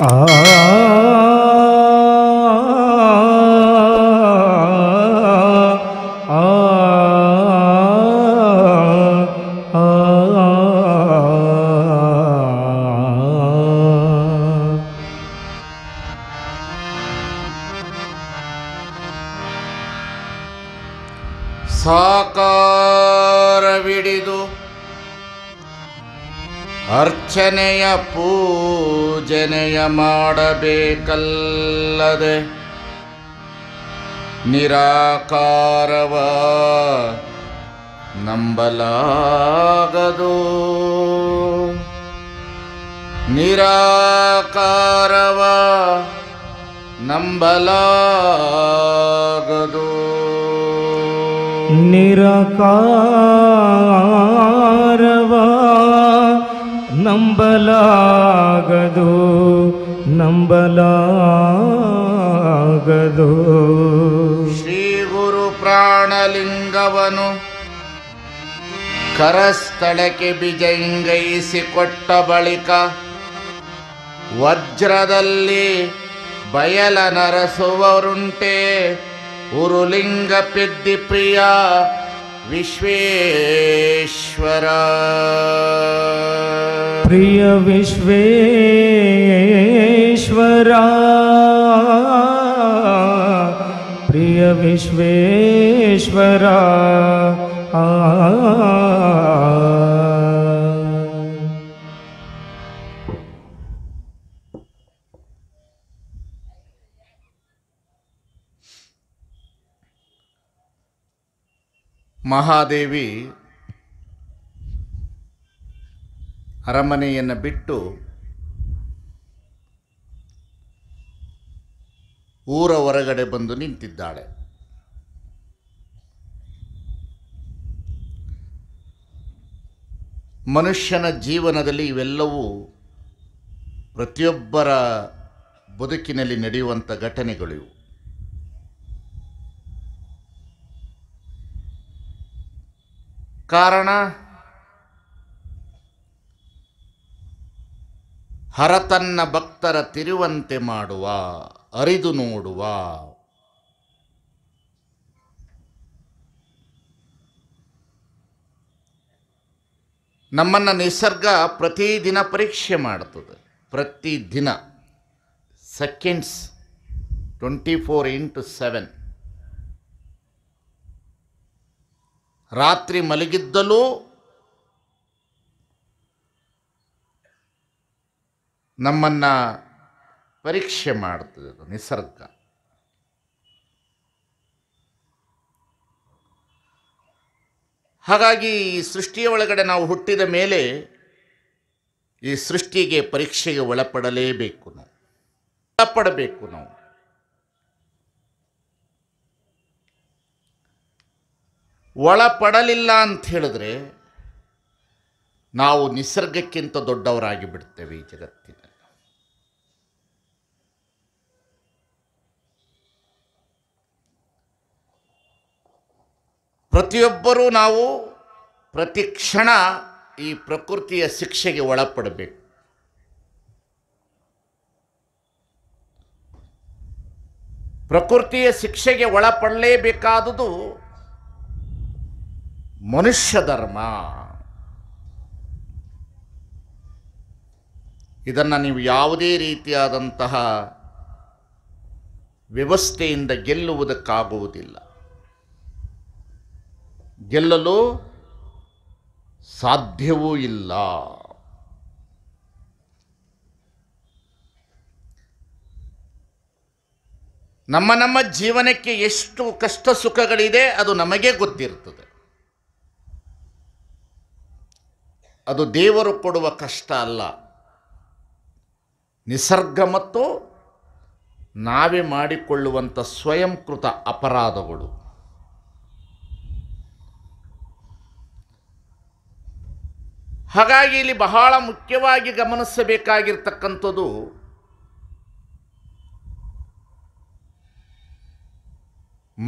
Ah. ಮಾಡಬೇಕಲ್ಲದೆ ನಿರಾಕಾರವ ನಂಬಲಾಗದು ನಿರಾಕಾರವ ನಂಬಲಾಗದು ನಿರಾಕಾರವ ನಂಬಲಾಗದು ನಂಬಲಾಗದು Shri ಗುರು ಪ್ರಾಣಲಿಂಗವನು ಕರಸ್ಥಳಕ್ಕೆ ಬಿಜಂಗೈಸಿಕೊಟ್ಟ ಬಳಿಕ ವಜ್ರದಲ್ಲಿ ಬಯಲ ನರಸುವರುಂಟೆ ಉರುಲಿಂಗ ಪ್ರಿಯ विश्वेश्वरा प्रिय विश्वेश्वरा प्रिय विश्वेश्वरा आ ಮಹಾದೇವಿ ಅರಮನೆಯನ್ನು ಬಿಟ್ಟು ಊರ ಹೊರಗಡೆ ಬಂದು ನಿಂತಿದ್ದಾಳೆ ಮನುಷ್ಯನ ಜೀವನದಲ್ಲಿ ಇವೆಲ್ಲವೂ ಪ್ರತಿಯೊಬ್ಬರ ಬದುಕಿನಲ್ಲಿ ನಡೆಯುವಂಥ ಘಟನೆಗಳಿವು ಕಾರಣ ಹರತನ್ನ ಭಕ್ತರ ತಿರುವಂತೆ ಮಾಡುವ ಅರಿದು ನೋಡುವ ನಮ್ಮನ್ನು ನಿಸರ್ಗ ಪ್ರತಿದಿನ ಪರೀಕ್ಷೆ ಮಾಡ್ತದೆ ಪ್ರತಿದಿನ seconds twenty four into seven ರಾತ್ರಿ ಮಲಗಿದ್ದಲೂ ನಮ್ಮನ್ನು ಪರೀಕ್ಷೆ ಮಾಡ್ತದೆ ಅದು ನಿಸರ್ಗ ಹಾಗಾಗಿ ಈ ಸೃಷ್ಟಿಯ ಒಳಗಡೆ ನಾವು ಹುಟ್ಟಿದ ಮೇಲೆ ಈ ಸೃಷ್ಟಿಗೆ ಪರೀಕ್ಷೆಗೆ ಒಳಪಡಲೇಬೇಕು ನಾವು ಒಳಪಡಬೇಕು ನಾವು ಒಳಪಡಲಿಲ್ಲ ಅಂತ ಹೇಳಿದ್ರೆ ನಾವು ನಿಸರ್ಗಕ್ಕಿಂತ ದೊಡ್ಡವರಾಗಿ ಬಿಡ್ತೇವೆ ಈ ಜಗತ್ತಿನ ಪ್ರತಿಯೊಬ್ಬರೂ ನಾವು ಪ್ರತಿ ಕ್ಷಣ ಈ ಪ್ರಕೃತಿಯ ಶಿಕ್ಷೆಗೆ ಒಳಪಡಬೇಕು ಪ್ರಕೃತಿಯ ಶಿಕ್ಷೆಗೆ ಒಳಪಡಲೇಬೇಕಾದುದು ಮನುಷ್ಯ ಧರ್ಮ ಇದನ್ನು ನೀವು ಯಾವುದೇ ರೀತಿಯಾದಂತಹ ವ್ಯವಸ್ಥೆಯಿಂದ ಗೆಲ್ಲುವುದಕ್ಕಾಗುವುದಿಲ್ಲ ಗೆಲ್ಲಲು ಸಾಧ್ಯವೂ ಇಲ್ಲ ನಮ್ಮ ನಮ್ಮ ಜೀವನಕ್ಕೆ ಎಷ್ಟು ಕಷ್ಟ ಸುಖಗಳಿದೆ ಅದು ನಮಗೆ ಗೊತ್ತಿರ್ತದೆ ಅದು ದೇವರು ಕೊಡುವ ಕಷ್ಟ ಅಲ್ಲ ನಿಸರ್ಗ ಮತ್ತು ನಾವೇ ಮಾಡಿಕೊಳ್ಳುವಂಥ ಸ್ವಯಂಕೃತ ಅಪರಾಧಗಳು ಹಾಗಾಗಿ ಇಲ್ಲಿ ಬಹಳ ಮುಖ್ಯವಾಗಿ ಗಮನಿಸಬೇಕಾಗಿರ್ತಕ್ಕಂಥದ್ದು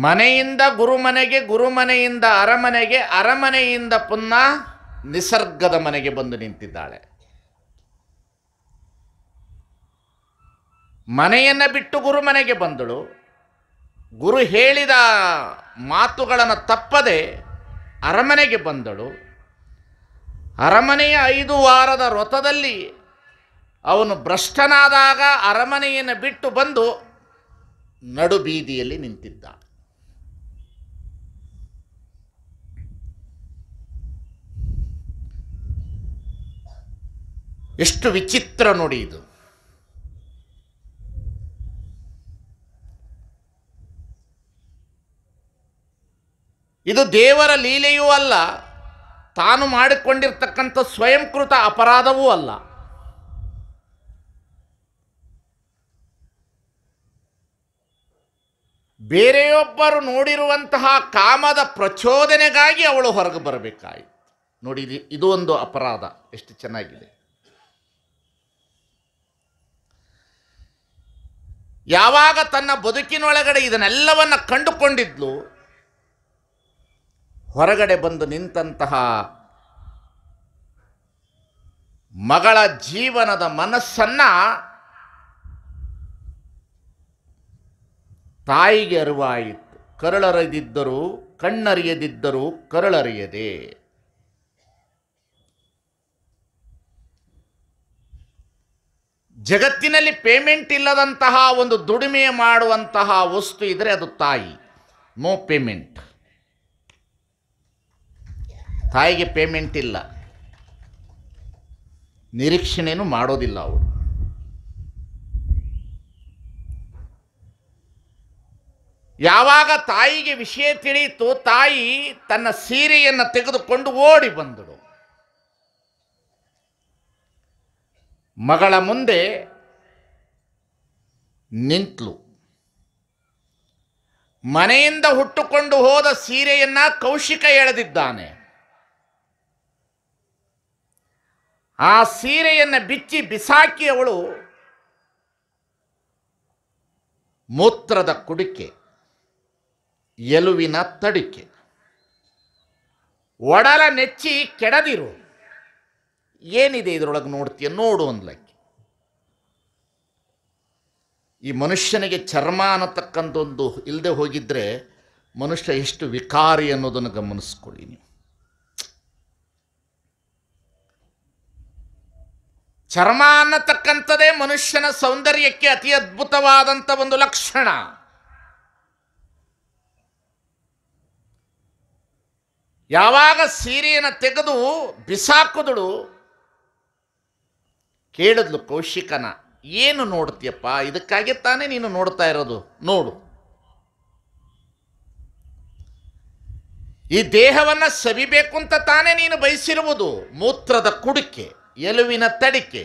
ಮನೆಯಿಂದ ಗುರುಮನೆಗೆ ಗುರುಮನೆಯಿಂದ ಅರಮನೆಗೆ ಅರಮನೆಯಿಂದ ಪುನಃ ನಿಸರ್ಗದ ಮನೆಗೆ ಬಂದು ನಿಂತಿದ್ದಾಳೆ ಮನೆಯನ್ನು ಬಿಟ್ಟು ಗುರು ಮನೆಗೆ ಬಂದಳು ಗುರು ಹೇಳಿದ ಮಾತುಗಳನ್ನು ತಪ್ಪದೆ ಅರಮನೆಗೆ ಬಂದಳು ಅರಮನೆಯ ಐದು ವಾರದ ವ್ರತದಲ್ಲಿ ಅವನು ಭ್ರಷ್ಟನಾದಾಗ ಅರಮನೆಯನ್ನು ಬಿಟ್ಟು ಬಂದು ನಡುಬೀದಿಯಲ್ಲಿ ನಿಂತಿದ್ದಾಳೆ ಎಷ್ಟು ವಿಚಿತ್ರ ನೋಡಿ ಇದು ಇದು ದೇವರ ಲೀಲೆಯೂ ಅಲ್ಲ ತಾನು ಮಾಡಿಕೊಂಡಿರ್ತಕ್ಕಂಥ ಸ್ವಯಂಕೃತ ಅಪರಾಧವೂ ಅಲ್ಲ ಬೇರೆಯೊಬ್ಬರು ನೋಡಿರುವಂತಹ ಕಾಮದ ಪ್ರಚೋದನೆಗಾಗಿ ಅವಳು ಹೊರಗೆ ಬರಬೇಕಾಯಿತು ನೋಡಿ ಇದು ಒಂದು ಅಪರಾಧ ಎಷ್ಟು ಚೆನ್ನಾಗಿದೆ ಯಾವಾಗ ತನ್ನ ಬದುಕಿನೊಳಗಡೆ ಇದನ್ನೆಲ್ಲವನ್ನು ಕಂಡುಕೊಂಡಿದ್ಲು ಹೊರಗಡೆ ಬಂದು ನಿಂತಹ ಮಗಳ ಜೀವನದ ಮನಸ್ಸನ್ನ ತಾಯಿಗೆ ಅರಿವಾಯಿತು ಕರಳರಿದಿದ್ದರೂ ಕಣ್ಣರಿಯದಿದ್ದರೂ ಕರಳರಿಯದೆ ಜಗತ್ತಿನಲ್ಲಿ ಪೇಮೆಂಟ್ ಇಲ್ಲದಂತಹ ಒಂದು ದುಡಿಮೆ ಮಾಡುವಂತಹ ವಸ್ತು ಇದ್ರೆ ಅದು ತಾಯಿ ನೋ ಪೇಮೆಂಟ್ ತಾಯಿಗೆ ಪೇಮೆಂಟ್ ಇಲ್ಲ ನಿರೀಕ್ಷಣೆಯೂ ಮಾಡೋದಿಲ್ಲ ಅವಳು ಯಾವಾಗ ತಾಯಿಗೆ ವಿಷಯ ತಿಳಿಯಿತು ತಾಯಿ ತನ್ನ ಸೀರೆಯನ್ನು ತೆಗೆದುಕೊಂಡು ಓಡಿ ಬಂದಳು ಮಗಳ ಮುಂದೆ ನಿಂತಲು ಮನೆಯಿಂದ ಹುಟ್ಟುಕೊಂಡು ಹೋದ ಸೀರೆಯನ್ನ ಕೌಶಿಕ ಎಳೆದಿದ್ದಾನೆ ಆ ಸೀರೆಯನ್ನು ಬಿಚ್ಚಿ ಬಿಸಾಕಿ ಅವಳು ಮೂತ್ರದ ಕುಡಿಕೆ ಎಲುವಿನ ತಡಿಕೆ ಒಡಲ ನೆಚ್ಚಿ ಕೆಡದಿರು ಏನಿದೆ ಇದರೊಳಗೆ ನೋಡ್ತೀಯ ನೋಡು ಅಂದ್ಲಕ್ಕೆ ಈ ಮನುಷ್ಯನಿಗೆ ಚರ್ಮ ಅನ್ನತಕ್ಕಂಥದ್ದು ಇಲ್ಲದೆ ಹೋಗಿದ್ದರೆ ಮನುಷ್ಯ ಎಷ್ಟು ವಿಕಾರಿ ಅನ್ನೋದನ್ನು ಗಮನಿಸ್ಕೊಳ್ಳಿ ನೀವು ಚರ್ಮ ಅನ್ನತಕ್ಕಂಥದ್ದೇ ಮನುಷ್ಯನ ಸೌಂದರ್ಯಕ್ಕೆ ಅತಿ ಅದ್ಭುತವಾದಂಥ ಒಂದು ಲಕ್ಷಣ ಯಾವಾಗ ಸೀರೆಯನ್ನು ತೆಗೆದು ಬಿಸಾಕಿದಳು ಕೇಳಿದ್ಲು ಕೌಶಿಕನ ಏನು ನೋಡ್ತೀಯಪ್ಪ ಇದಕ್ಕಾಗಿ ತಾನೇ ನೀನು ನೋಡ್ತಾ ಇರೋದು ನೋಡು ಈ ದೇಹವನ್ನು ಸವಿಬೇಕು ಅಂತ ತಾನೇ ನೀನು ಬಯಸಿರುವುದು ಮೂತ್ರದ ಕುಡಿಕೆ ಎಲುವಿನ ತಡಿಕೆ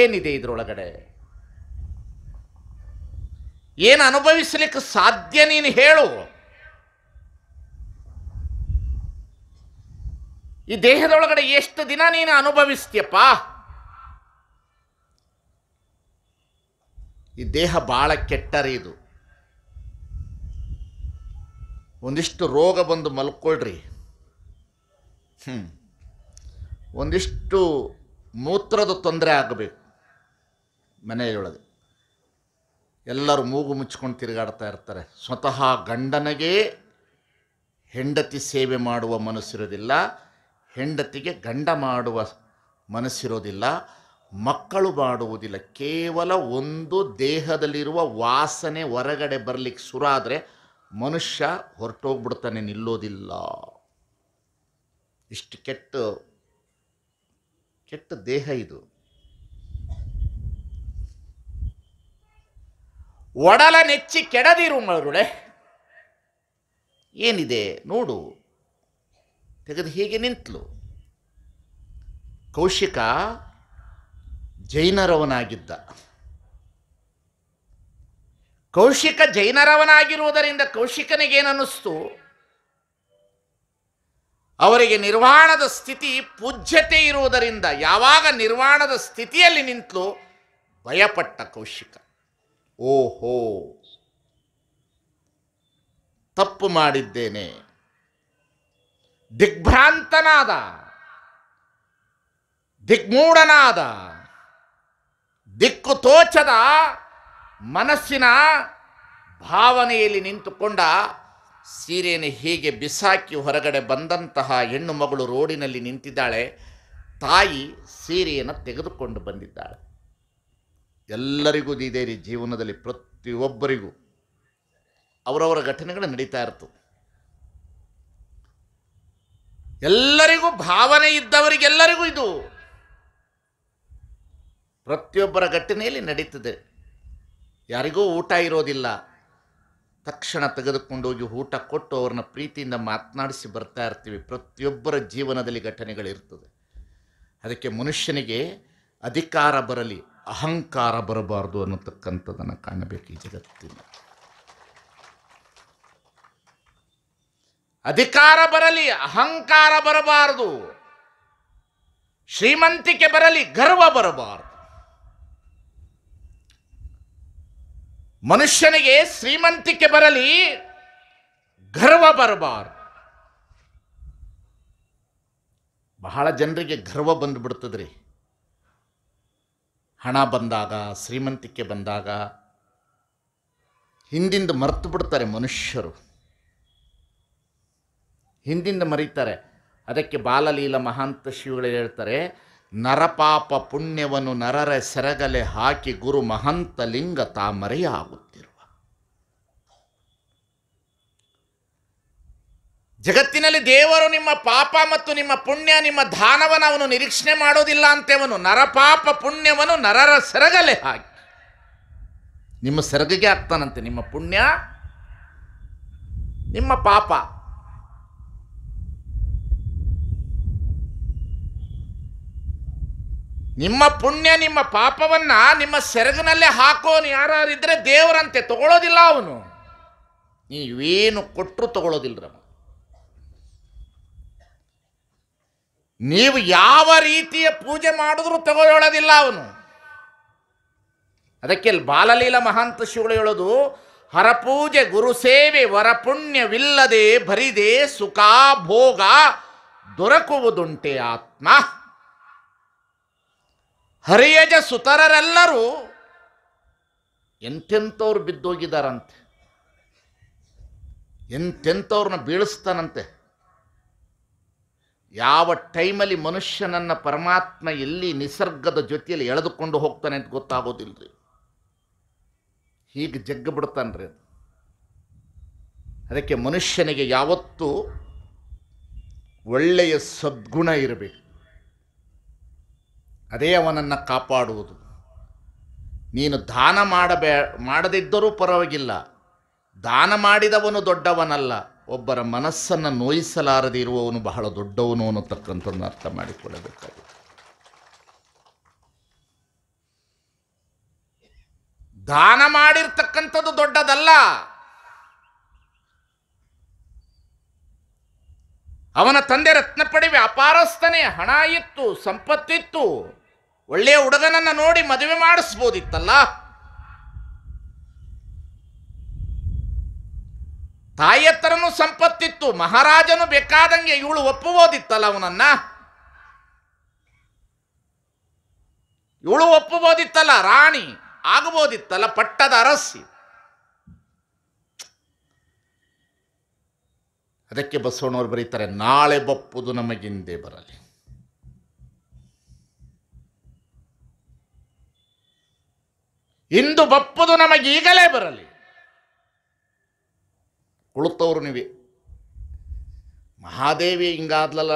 ಏನಿದೆ ಇದರೊಳಗಡೆ ಏನು ಅನುಭವಿಸಲಿಕ್ಕೆ ಸಾಧ್ಯ ನೀನು ಹೇಳು ಈ ದೇಹದೊಳಗಡೆ ಎಷ್ಟು ದಿನ ನೀನು ಅನುಭವಿಸ್ತೀಯಪ್ಪ ಈ ದೇಹ ಭಾಳ ಇದು ಒಂದಿಷ್ಟು ರೋಗ ಬಂದು ಮಲ್ಕೊಳ್ರಿ ಹ್ಞೂ ಒಂದಿಷ್ಟು ಮೂತ್ರದ ತೊಂದರೆ ಆಗಬೇಕು ಮನೆಯೊಳಗೆ ಎಲ್ಲರೂ ಮೂಗು ಮುಚ್ಕೊಂಡು ತಿರುಗಾಡ್ತಾ ಇರ್ತಾರೆ ಸ್ವತಃ ಗಂಡನಿಗೆ ಹೆಂಡತಿ ಸೇವೆ ಮಾಡುವ ಮನಸ್ಸಿರೋದಿಲ್ಲ ಹೆಂಡತಿಗೆ ಗಂಡ ಮಾಡುವ ಮನಸ್ಸಿರೋದಿಲ್ಲ ಮಕ್ಕಳು ಮಾಡುವುದಿಲ್ಲ ಕೇವಲ ಒಂದು ದೇಹದಲ್ಲಿರುವ ವಾಸನೆ ಹೊರಗಡೆ ಬರಲಿಕ್ಕೆ ಸುರಾದರೆ ಮನುಷ್ಯ ಹೊರಟೋಗ್ಬಿಡ್ತಾನೆ ನಿಲ್ಲೋದಿಲ್ಲ ಇಷ್ಟು ಕೆಟ್ಟ ಕೆಟ್ಟ ದೇಹ ಇದು ಒಡಲ ನೆಚ್ಚಿ ಕೆಡದಿರು ಮರುಳೆ ಏನಿದೆ ನೋಡು ತೆಗೆದು ಹೀಗೆ ನಿಂತಲು ಕೌಶಿಕ ಜೈನರವನಾಗಿದ್ದ ಕೌಶಿಕ ಜೈನರವನಾಗಿರುವುದರಿಂದ ಕೌಶಿಕನಿಗೇನಿಸ್ತು ಅವರಿಗೆ ನಿರ್ವಾಣದ ಸ್ಥಿತಿ ಪೂಜ್ಯತೆ ಇರುವುದರಿಂದ ಯಾವಾಗ ನಿರ್ವಾಣದ ಸ್ಥಿತಿಯಲ್ಲಿ ನಿಂತಲು ಭಯಪಟ್ಟ ಕೌಶಿಕ ಓಹೋ ತಪ್ಪು ಮಾಡಿದ್ದೇನೆ ದಿಗ್ಭ್ರಾಂತನಾದ ದಿಗ್ಮೂಢನಾದ ದಿಕ್ಕು ತೋಚದ ಮನಸ್ಸಿನ ಭಾವನೆಯಲ್ಲಿ ನಿಂತುಕೊಂಡ ಸೀರೆಯನ್ನು ಹೀಗೆ ಬಿಸಾಕಿ ಹೊರಗಡೆ ಬಂದಂತಹ ಹೆಣ್ಣು ಮಗಳು ರೋಡಿನಲ್ಲಿ ನಿಂತಿದ್ದಾಳೆ ತಾಯಿ ಸೀರೆಯನ್ನು ತೆಗೆದುಕೊಂಡು ಬಂದಿದ್ದಾಳೆ ಎಲ್ಲರಿಗೂ ಇದೇ ರೀ ಜೀವನದಲ್ಲಿ ಪ್ರತಿಯೊಬ್ಬರಿಗೂ ಅವರವರ ಘಟನೆಗಳು ನಡೀತಾ ಇರ್ತವೆ ಎಲ್ಲರಿಗೂ ಭಾವನೆ ಇದ್ದವರಿಗೆಲ್ಲರಿಗೂ ಇದು ಪ್ರತಿಯೊಬ್ಬರ ಘಟನೆಯಲ್ಲಿ ನಡೀತದೆ ಯಾರಿಗೂ ಊಟ ಇರೋದಿಲ್ಲ ತಕ್ಷಣ ತೆಗೆದುಕೊಂಡು ಹೋಗಿ ಊಟ ಕೊಟ್ಟು ಅವ್ರನ್ನ ಪ್ರೀತಿಯಿಂದ ಮಾತನಾಡಿಸಿ ಬರ್ತಾ ಇರ್ತೀವಿ ಪ್ರತಿಯೊಬ್ಬರ ಜೀವನದಲ್ಲಿ ಘಟನೆಗಳಿರ್ತದೆ ಅದಕ್ಕೆ ಮನುಷ್ಯನಿಗೆ ಅಧಿಕಾರ ಬರಲಿ ಅಹಂಕಾರ ಬರಬಾರದು ಅನ್ನತಕ್ಕಂಥದ್ದನ್ನು ಕಾಣಬೇಕು ಈ ಜಗತ್ತಿನ ಅಧಿಕಾರ ಬರಲಿ ಅಹಂಕಾರ ಬರಬಾರದು ಶ್ರೀಮಂತಿಕೆ ಬರಲಿ ಗರ್ವ ಬರಬಾರದು ಮನುಷ್ಯನಿಗೆ ಶ್ರೀಮಂತಿಕೆ ಬರಲಿ ಗರ್ವ ಬರಬಾರದು ಬಹಳ ಜನರಿಗೆ ಗರ್ವ ಬಂದುಬಿಡ್ತದ್ರಿ ಹಣ ಬಂದಾಗ ಶ್ರೀಮಂತಿಕೆ ಬಂದಾಗ ಹಿಂದಿಂದ ಮರೆತು ಬಿಡ್ತಾರೆ ಮನುಷ್ಯರು ಹಿಂದಿಂದ ಮರೀತಾರೆ ಅದಕ್ಕೆ ಬಾಲಲೀಲ ಮಹಾಂತ ಶಿವಗಳು ಹೇಳ್ತಾರೆ ನರಪಾಪ ಪುಣ್ಯವನ್ನು ನರರ ಸೆರಗಲೆ ಹಾಕಿ ಗುರು ಮಹಂತ ಲಿಂಗ ತಾಮರೆಯಾಗುತ್ತಿರುವ ಜಗತ್ತಿನಲ್ಲಿ ದೇವರು ನಿಮ್ಮ ಪಾಪ ಮತ್ತು ನಿಮ್ಮ ಪುಣ್ಯ ನಿಮ್ಮ ದಾನವನ್ನು ಅವನು ನಿರೀಕ್ಷಣೆ ಮಾಡೋದಿಲ್ಲ ಅಂತೇವನು ನರಪಾಪ ಪುಣ್ಯವನ್ನು ನರರ ಸೆರಗಲೆ ಹಾಕಿ ನಿಮ್ಮ ಸೆರಗಿಗೆ ಆಗ್ತಾನಂತೆ ನಿಮ್ಮ ಪುಣ್ಯ ನಿಮ್ಮ ಪಾಪ ನಿಮ್ಮ ಪುಣ್ಯ ನಿಮ್ಮ ಪಾಪವನ್ನು ನಿಮ್ಮ ಸೆರಗಿನಲ್ಲೇ ಹಾಕೋನು ಯಾರಿದ್ರೆ ದೇವರಂತೆ ತಗೊಳ್ಳೋದಿಲ್ಲ ಅವನು ನೀವೇನು ಕೊಟ್ಟರು ತಗೊಳ್ಳೋದಿಲ್ಲರಮ್ಮ ನೀವು ಯಾವ ರೀತಿಯ ಪೂಜೆ ಮಾಡಿದ್ರೂ ತಗೊಳ್ಳೋದಿಲ್ಲ ಅವನು ಅದಕ್ಕೆ ಬಾಲಲೀಲ ಮಹಾಂತ ಶಿವಳು ಹೇಳೋದು ಹರಪೂಜೆ ಗುರು ಸೇವೆ ವರಪುಣ್ಯವಿಲ್ಲದೆ ಭರಿದೆ ಸುಖ ಭೋಗ ದೊರಕುವುದುಂಟೆ ಆತ್ಮ ಹರಿಯಜ ಸುತರರೆಲ್ಲರೂ ಎಂತೆಂಥವ್ರು ಬಿದ್ದೋಗಿದ್ದಾರಂತೆ ಎಂತೆಂಥವ್ರನ್ನ ಬೀಳಿಸ್ತಾನಂತೆ ಯಾವ ಟೈಮಲ್ಲಿ ಮನುಷ್ಯನನ್ನ ಪರಮಾತ್ಮ ಎಲ್ಲಿ ನಿಸರ್ಗದ ಜೊತೆಯಲ್ಲಿ ಎಳೆದುಕೊಂಡು ಹೋಗ್ತಾನೆ ಅಂತ ಗೊತ್ತಾಗೋದಿಲ್ಲರಿ ಹೀಗೆ ಜಗ್ಗ ಬಿಡ್ತಾನ್ರಿ ಅದಕ್ಕೆ ಮನುಷ್ಯನಿಗೆ ಯಾವತ್ತೂ ಒಳ್ಳೆಯ ಸದ್ಗುಣ ಇರಬೇಕು ಅದೇ ಅವನನ್ನು ಕಾಪಾಡುವುದು ನೀನು ದಾನ ಮಾಡಬೇ ಮಾಡದಿದ್ದರೂ ಪರವಾಗಿಲ್ಲ ದಾನ ಮಾಡಿದವನು ದೊಡ್ಡವನಲ್ಲ ಒಬ್ಬರ ಮನಸ್ಸನ್ನು ನೋಯಿಸಲಾರದೆ ಇರುವವನು ಬಹಳ ದೊಡ್ಡವನು ಅನ್ನತಕ್ಕಂಥದ್ದನ್ನು ಅರ್ಥ ಮಾಡಿಕೊಳ್ಳಬೇಕಾಗಿದೆ ದಾನ ಮಾಡಿರ್ತಕ್ಕಂಥದ್ದು ದೊಡ್ಡದಲ್ಲ ಅವನ ತಂದೆ ರತ್ನಪಡಿ ವ್ಯಾಪಾರಸ್ಥನೇ ಹಣ ಇತ್ತು ಸಂಪತ್ತಿತ್ತು ಒಳ್ಳೆಯ ಹುಡುಗನನ್ನು ನೋಡಿ ಮದುವೆ ಮಾಡಿಸ್ಬೋದಿತ್ತಲ್ಲ ತಾಯಿಯತ್ತರನು ಸಂಪತ್ತಿತ್ತು ಮಹಾರಾಜನು ಬೇಕಾದಂಗೆ ಇವಳು ಒಪ್ಪುಬೋದಿತ್ತಲ್ಲ ಅವನನ್ನ ಇವಳು ಒಪ್ಪುಬೋದಿತ್ತಲ್ಲ ರಾಣಿ ಆಗಬೋದಿತ್ತಲ್ಲ ಪಟ್ಟದ ಅರಸಿ ಅದಕ್ಕೆ ಬಸವಣ್ಣವ್ರು ಬರೀತಾರೆ ನಾಳೆ ಬಪ್ಪುದು ನಮಗಿಂದೇ ಬರಲಿ ಇಂದು ಬಪ್ಪುದು ನಮಗೆ ಈಗಲೇ ಬರಲಿ ಕುಳಿತವ್ರು ನೀವೇ ಮಹಾದೇವಿ ಹಿಂಗಾದ್ಲಲ್ಲ